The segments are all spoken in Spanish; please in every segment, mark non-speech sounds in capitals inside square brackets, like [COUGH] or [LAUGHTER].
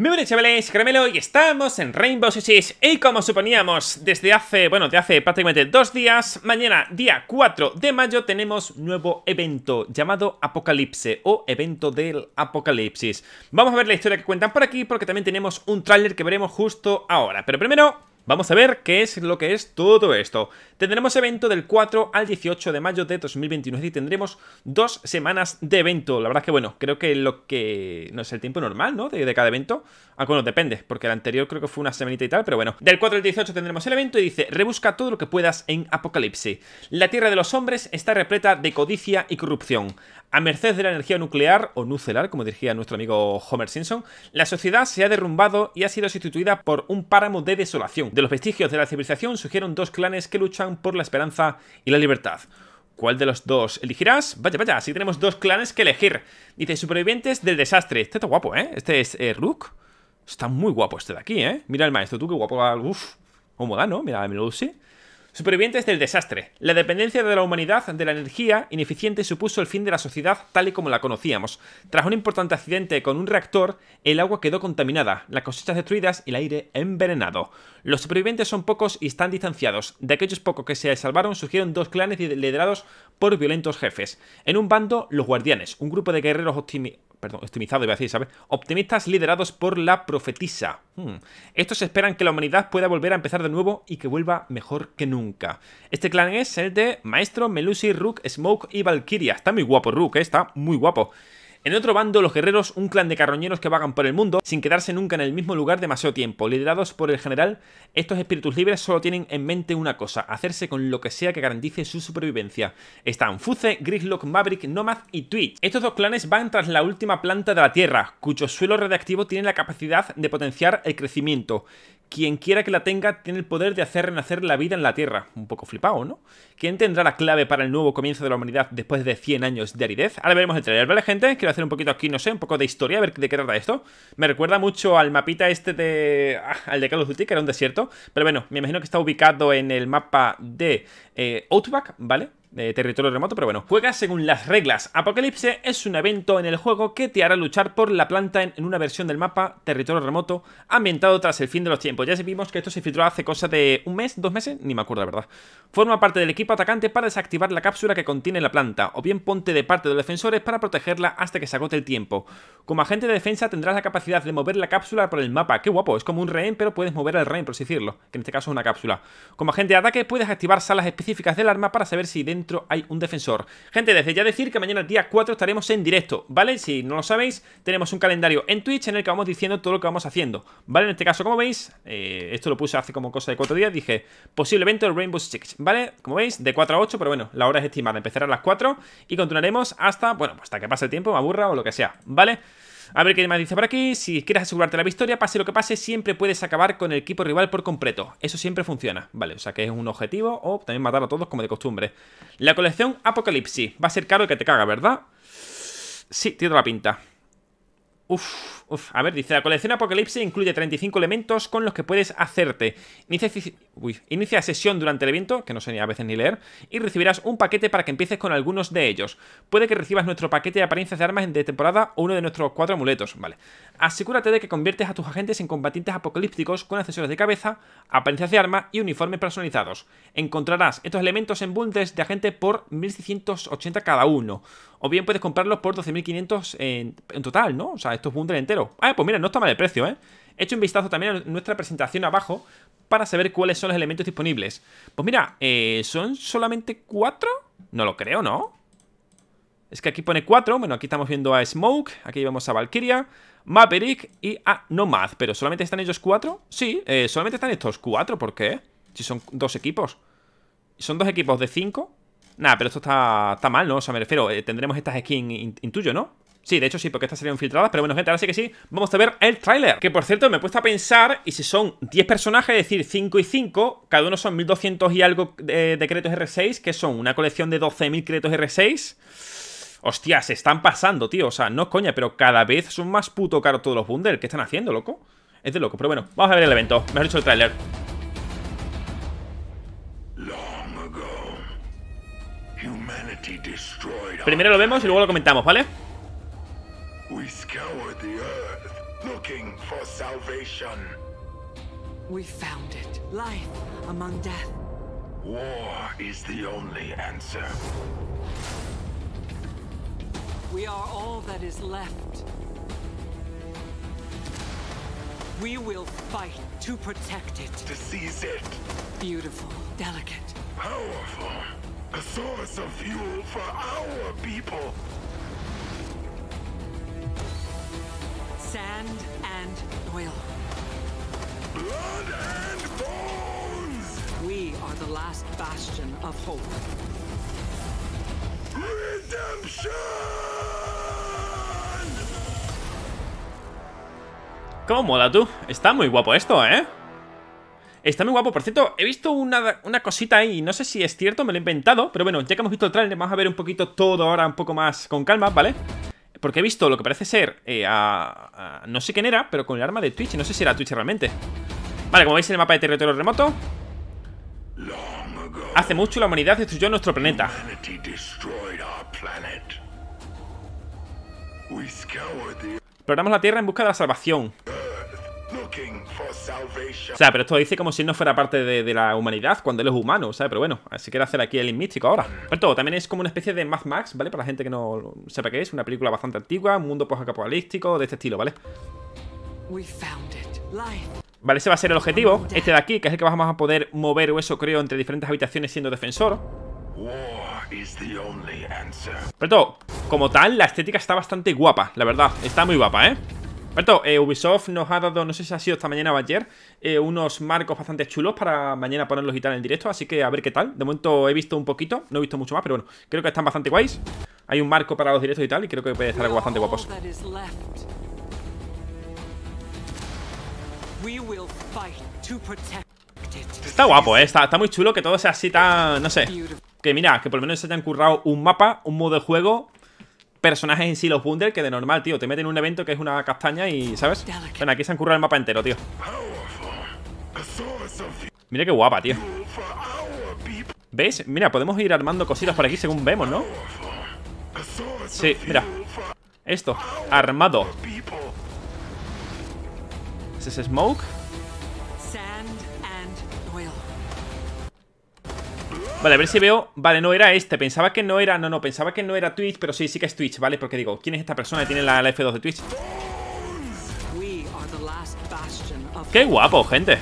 Muy buenas chavales, Caramelo y estamos en Rainbow Six y como suponíamos desde hace, bueno, de hace prácticamente dos días, mañana día 4 de mayo tenemos nuevo evento llamado Apocalipse o evento del apocalipsis. Vamos a ver la historia que cuentan por aquí porque también tenemos un tráiler que veremos justo ahora, pero primero Vamos a ver qué es lo que es todo esto. Tendremos evento del 4 al 18 de mayo de 2021 y tendremos dos semanas de evento. La verdad es que, bueno, creo que lo que... no es el tiempo normal, ¿no? De, cada evento. Ah, bueno, depende, porque el anterior creo que fue una semanita y tal, pero bueno. Del 4 al 18 tendremos el evento y dice, rebusca todo lo que puedas en Apocalipsis. La tierra de los hombres está repleta de codicia y corrupción. A merced de la energía nuclear, o nucelar, como diría nuestro amigo Homer Simpson, la sociedad se ha derrumbado y ha sido sustituida por un páramo de desolación de los vestigios de la civilización surgieron dos clanes que luchan por la esperanza y la libertad. ¿Cuál de los dos elegirás? Vaya, vaya, así tenemos dos clanes que elegir. Dice, supervivientes del desastre. Este está guapo, ¿eh? Este es eh, Rook. Está muy guapo este de aquí, ¿eh? Mira el maestro, tú qué guapo. Ah, uf, cómo da, ¿no? Mira, me lo Supervivientes del desastre. La dependencia de la humanidad de la energía ineficiente supuso el fin de la sociedad tal y como la conocíamos. Tras un importante accidente con un reactor, el agua quedó contaminada, las cosechas destruidas y el aire envenenado. Los supervivientes son pocos y están distanciados. De aquellos pocos que se salvaron surgieron dos clanes liderados por violentos jefes. En un bando, los guardianes, un grupo de guerreros optimistas perdón, optimizado, iba a decir, ¿sabes? Optimistas liderados por la profetisa. Hmm. Estos esperan que la humanidad pueda volver a empezar de nuevo y que vuelva mejor que nunca. Este clan es el de Maestro, Melusi, Rook, Smoke y Valkyria. Está muy guapo Rook, ¿eh? está muy guapo. En otro bando, los guerreros, un clan de carroñeros que vagan por el mundo sin quedarse nunca en el mismo lugar demasiado tiempo. Liderados por el general, estos espíritus libres solo tienen en mente una cosa, hacerse con lo que sea que garantice su supervivencia. Están Fuce, Grislock, Maverick, Nomad y Twitch. Estos dos clanes van tras la última planta de la Tierra, cuyo suelo radiactivo tiene la capacidad de potenciar el crecimiento. Quien quiera que la tenga tiene el poder de hacer renacer la vida en la Tierra. Un poco flipado, ¿no? ¿Quién tendrá la clave para el nuevo comienzo de la humanidad después de 100 años de aridez? Ahora veremos el trailer, ¿vale, gente? Quiero hacer un poquito aquí, no sé, un poco de historia, a ver de qué trata esto. Me recuerda mucho al mapita este de... Ah, al de Call of Duty, que era un desierto. Pero bueno, me imagino que está ubicado en el mapa de eh, Outback, ¿vale? territorio remoto, pero bueno. Juega según las reglas. Apocalipse es un evento en el juego que te hará luchar por la planta en, una versión del mapa territorio remoto ambientado tras el fin de los tiempos. Ya vimos que esto se filtró hace cosa de un mes, dos meses, ni me acuerdo la verdad. Forma parte del equipo atacante para desactivar la cápsula que contiene la planta, o bien ponte de parte de los defensores para protegerla hasta que se agote el tiempo. Como agente de defensa tendrás la capacidad de mover la cápsula por el mapa. Qué guapo, es como un rehén, pero puedes mover al rehén, por así decirlo, que en este caso es una cápsula. Como agente de ataque puedes activar salas específicas del arma para saber si dentro hay un defensor. Gente, desde ya decir que mañana día 4 estaremos en directo, ¿vale? Si no lo sabéis, tenemos un calendario en Twitch en el que vamos diciendo todo lo que vamos haciendo, ¿vale? En este caso, como veis, eh, esto lo puse hace como cosa de 4 días, dije, posible evento Rainbow Six, ¿vale? Como veis, de 4 a 8, pero bueno, la hora es estimada, empezará a las 4 y continuaremos hasta, bueno, pues hasta que pase el tiempo, me aburra o lo que sea, ¿vale? vale a ver qué más dice por aquí. Si quieres asegurarte la victoria, pase lo que pase, siempre puedes acabar con el equipo rival por completo. Eso siempre funciona. Vale, o sea que es un objetivo o también matar a todos como de costumbre. La colección Apocalipsis. Va a ser caro el que te caga, ¿verdad? Sí, tiene la pinta. Uff a ver, dice, la colección Apocalipsis incluye 35 elementos con los que puedes hacerte. Inicia, sesión durante el evento, que no sé ni a veces ni leer, y recibirás un paquete para que empieces con algunos de ellos. Puede que recibas nuestro paquete de apariencias de armas de temporada o uno de nuestros cuatro amuletos, vale. Asegúrate de que conviertes a tus agentes en combatientes apocalípticos con accesorios de cabeza, apariencias de armas y uniformes personalizados. Encontrarás estos elementos en bundles de agente por 1680 cada uno. O bien puedes comprarlos por 12.500 en, en total, ¿no? O sea, estos bundles enteros. Ah, pues mira, no está mal el precio, ¿eh? He hecho un vistazo también a nuestra presentación abajo para saber cuáles son los elementos disponibles. Pues mira, eh, ¿son solamente cuatro? No lo creo, ¿no? Es que aquí pone cuatro. Bueno, aquí estamos viendo a Smoke, aquí vemos a Valkyria, Maverick y a Nomad. ¿Pero solamente están ellos cuatro? Sí, eh, solamente están estos cuatro. ¿Por qué? Si son dos equipos. ¿Son dos equipos de cinco? Nada, pero esto está, mal, ¿no? O sea, me refiero, eh, tendremos estas skins tuyo, ¿no? Sí, de hecho sí, porque estas serían filtradas. Pero bueno, gente, ahora sí que sí, vamos a ver el tráiler. Que por cierto, me he puesto a pensar, y si son 10 personajes, es decir, 5 y 5, cada uno son 1200 y algo eh, de, créditos R6, que son una colección de 12.000 créditos R6. Hostia, se están pasando, tío. O sea, no coña, pero cada vez son más puto caros todos los bundles. ¿Qué están haciendo, loco? Es de loco. Pero bueno, vamos a ver el evento. Mejor dicho, el tráiler. Primero lo vemos y luego lo comentamos, ¿vale? We scoured the earth, looking for salvation. We found it. Life among death. War is the only answer. We are all that is left. We will fight to protect it. To seize it. Beautiful, delicate. Powerful. A source of fuel for our people. Sand and ¿Cómo mola tú? Está muy guapo esto, ¿eh? Está muy guapo. Por cierto, he visto una, una, cosita ahí. No sé si es cierto, me lo he inventado. Pero bueno, ya que hemos visto el trailer, vamos a ver un poquito todo ahora un poco más con calma, ¿vale? vale porque he visto lo que parece ser eh, a, No sé quién era, pero con el arma de Twitch No sé si era Twitch realmente Vale, como veis en el mapa de territorio remoto Hace mucho la humanidad destruyó nuestro planeta Exploramos la Tierra en busca de la salvación o sea, pero esto dice como si no fuera parte de, la humanidad cuando él es humano, ¿sabes? Pero bueno, así quiere hacer aquí el místico ahora. Pero todo, también es como una especie de Mad Max, ¿vale? Para la gente que no sepa qué es, una película bastante antigua, un mundo post-apocalíptico, de este estilo, ¿vale? Vale, ese va a ser el objetivo, este de aquí, que es el que vamos a poder mover o eso creo entre diferentes habitaciones siendo defensor. Pero todo, como tal, la estética está bastante guapa, la verdad, está muy guapa, ¿eh? Alberto, eh, Ubisoft nos ha dado, no sé si ha sido esta mañana o ayer, eh, unos marcos bastante chulos para mañana ponerlos y tal en directo, así que a ver qué tal. De momento he visto un poquito, no he visto mucho más, pero bueno, creo que están bastante guays. Hay un marco para los directos y tal, y creo que puede estar algo bastante guapos. Está guapo, eh, Está, está, muy chulo que todo sea así tan... no sé. Que mira, que por lo menos se hayan currado un mapa, un modo de juego personajes en sí, los que de normal, tío, te meten en un evento que es una castaña y, ¿sabes? Bueno, aquí se han currado el mapa entero, tío. Mira qué guapa, tío. ¿Veis? Mira, podemos ir armando cositas por aquí según vemos, ¿no? Sí, mira. Esto, armado. ¿Es ese smoke? Vale, a ver si veo... Vale, no era este, pensaba que no era... No, no, pensaba que no era Twitch, pero sí, sí que es Twitch, ¿vale? Porque digo, ¿quién es esta persona que tiene la, F2 de Twitch? ¡Qué guapo, gente!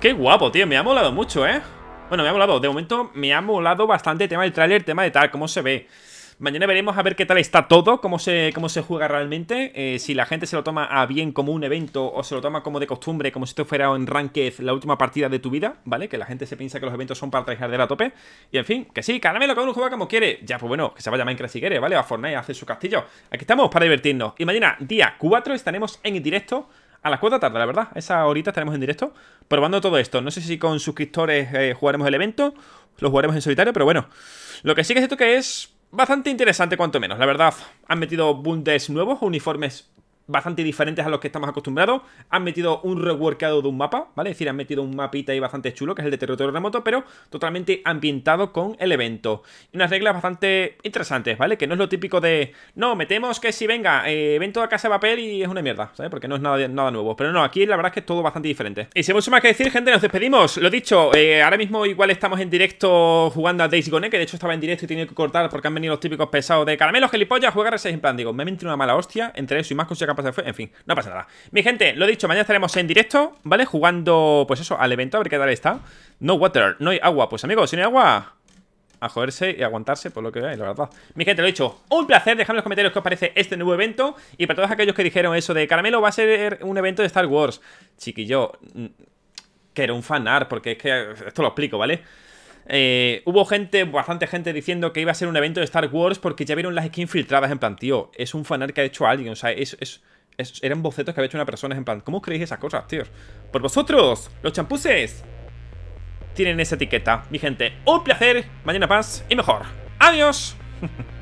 ¡Qué guapo, tío! Me ha molado mucho, ¿eh? Bueno, me ha molado. De momento me ha molado bastante el tema del tráiler, el tema de tal, cómo se ve... Mañana veremos a ver qué tal está todo, cómo se, cómo se juega realmente, eh, si la gente se lo toma a bien como un evento o se lo toma como de costumbre, como si esto fuera en Ranked la última partida de tu vida, ¿vale? Que la gente se piensa que los eventos son para traer de la tope. Y en fin, que sí, cada que uno juega como quiere. Ya, pues bueno, que se vaya a Minecraft si quiere, ¿vale? A Fortnite, a hacer su castillo. Aquí estamos para divertirnos. Y mañana, día 4, estaremos en directo a las 4 de la tarde, la verdad. Esa horita estaremos en directo probando todo esto. No sé si con suscriptores eh, jugaremos el evento, lo jugaremos en solitario, pero bueno. Lo que sí que es esto que es bastante interesante cuanto menos, la verdad. Han metido bundes nuevos, uniformes bastante diferentes a los que estamos acostumbrados. Han metido un reworkado de un mapa, ¿vale? Es decir, han metido un mapita ahí bastante chulo, que es el de territorio remoto, pero totalmente ambientado con el evento. Y unas reglas bastante interesantes, ¿vale? Que no es lo típico de, no, metemos que si venga, ven eh, evento a casa de papel y es una mierda, ¿sabes? Porque no es nada, nada nuevo. Pero no, aquí la verdad es que es todo bastante diferente. Y sin mucho más que decir, gente, nos despedimos. Lo dicho, eh, ahora mismo igual estamos en directo jugando a Days Gone, que de hecho estaba en directo y tenía que cortar porque han venido los típicos pesados de caramelos, gilipollas, juega a 6 en plan. Digo, me he metido una mala hostia entre eso y más cosas en fin, no pasa nada. Mi gente, lo dicho, mañana estaremos en directo, ¿vale? Jugando, pues eso, al evento, a ver qué tal está. No water, no hay agua. Pues amigos, si no hay agua, a joderse y aguantarse por lo que veáis, la verdad. Mi gente, lo he dicho, un placer, dejadme en los comentarios qué os parece este nuevo evento. Y para todos aquellos que dijeron eso de Caramelo va a ser un evento de Star Wars, chiquillo, mm, que era un fanar porque es que esto lo explico, ¿vale? eh, hubo gente, bastante gente diciendo que iba a ser un evento de Star Wars porque ya vieron las skins filtradas. En plan, tío, es un fanar que ha hecho alguien. O sea, es, es, eran bocetos que había hecho una persona. En plan, ¿cómo creéis esas cosas, tío? Por vosotros, los champuses, tienen esa etiqueta. Mi gente, un placer. Mañana paz y mejor. ¡Adiós! [LAUGHS]